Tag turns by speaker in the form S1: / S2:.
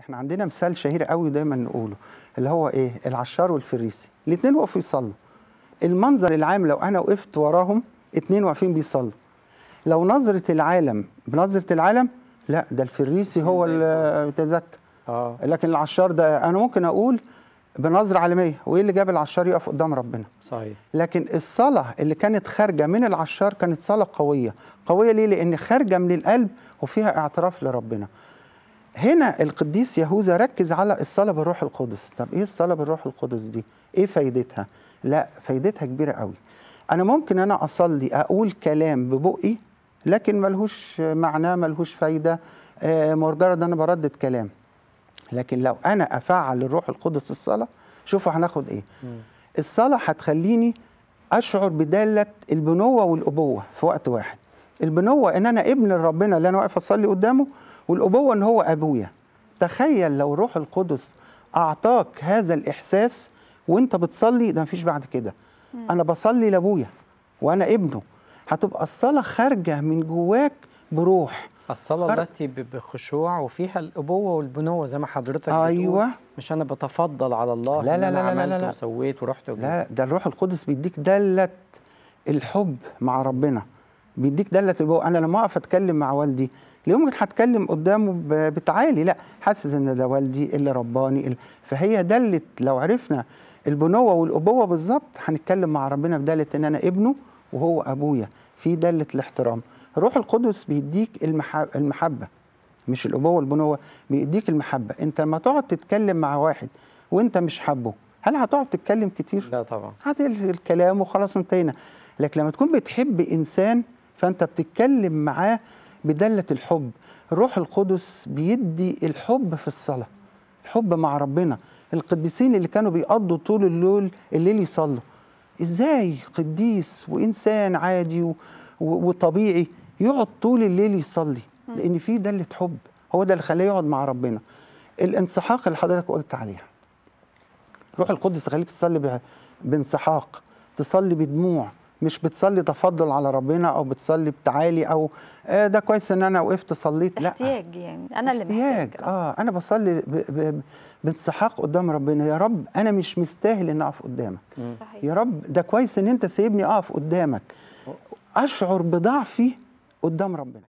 S1: احنا عندنا مثال شهير قوي دايما نقوله اللي هو ايه العشار والفريسي الاثنين وقفوا يصلوا المنظر العام لو انا وقفت وراهم اثنين واقفين بيصلوا لو نظره العالم بنظره العالم لا ده الفريسي هو اللي تزكى اه لكن العشار ده انا ممكن اقول بنظرة عالمية وإيه اللي جاب العشار يقف قدام ربنا صحيح لكن الصلاة اللي كانت خارجة من العشار كانت صلاة قوية قوية ليه؟ لأن خارجة من القلب وفيها اعتراف لربنا هنا القديس يهوذا ركز على الصلاة بالروح القدس طب ايه الصلاة بالروح القدس دي ايه فايدتها لا فايدتها كبيرة قوي انا ممكن انا اصلي اقول كلام ببقي لكن ملهوش معنى ملهوش فايدة آه، مجرد انا بردد كلام لكن لو انا افعل الروح القدس في الصلاة شوفوا هناخد ايه الصلاة هتخليني اشعر بدالة البنوة والابوة في وقت واحد البنوة ان انا ابن لربنا اللي انا واقف اصلي قدامه والأبوة أن هو أبويا تخيل لو روح القدس أعطاك هذا الإحساس وأنت بتصلي ده مفيش بعد كده أنا بصلي لأبويا وأنا ابنه هتبقى الصلاة خارجة من جواك بروح الصلاة التي بخشوع وفيها الأبوة والبنوة زي ما حضرتك أيوة بتقول مش أنا بتفضل على الله لا لا لا, لا, لا, لا, لا. وسويت ورحت وجيت لا ده الروح القدس بيديك دلة الحب مع ربنا بيديك داله الابوه انا لما اقف اتكلم مع والدي لا يمكن هتكلم قدامه بتعالي لا حاسس ان ده والدي اللي رباني اللي فهي داله لو عرفنا البنوه والابوه بالظبط هنتكلم مع ربنا بداله ان انا ابنه وهو ابويا في داله الاحترام الروح القدس بيديك المحبه مش الابوه والبنوه بيديك المحبه انت لما تقعد تتكلم مع واحد وانت مش حابه هل هتقعد تتكلم كتير لا طبعا هتقل الكلام وخلاص انتهينا لكن لما تكون بتحب انسان فانت بتتكلم معاه بدله الحب الروح القدس بيدي الحب في الصلاه الحب مع ربنا القديسين اللي كانوا بيقضوا طول الليل الليل يصلوا ازاي قديس وانسان عادي و... وطبيعي يقعد طول الليل يصلي لان في دله حب هو ده اللي خلاه يقعد مع ربنا الانسحاق اللي حضرتك قلت عليها روح القدس خليك تصلي بانسحاق تصلي بدموع مش بتصلي تفضل على ربنا او بتصلي بتعالي او آه ده كويس ان انا وقفت صليت لا احتياج يعني انا اللي محتاج أه. اه انا بصلي بانسحاق قدام ربنا يا رب انا مش مستاهل ان اقف قدامك صحيح. يا رب ده كويس ان انت سايبني اقف قدامك اشعر بضعفي قدام ربنا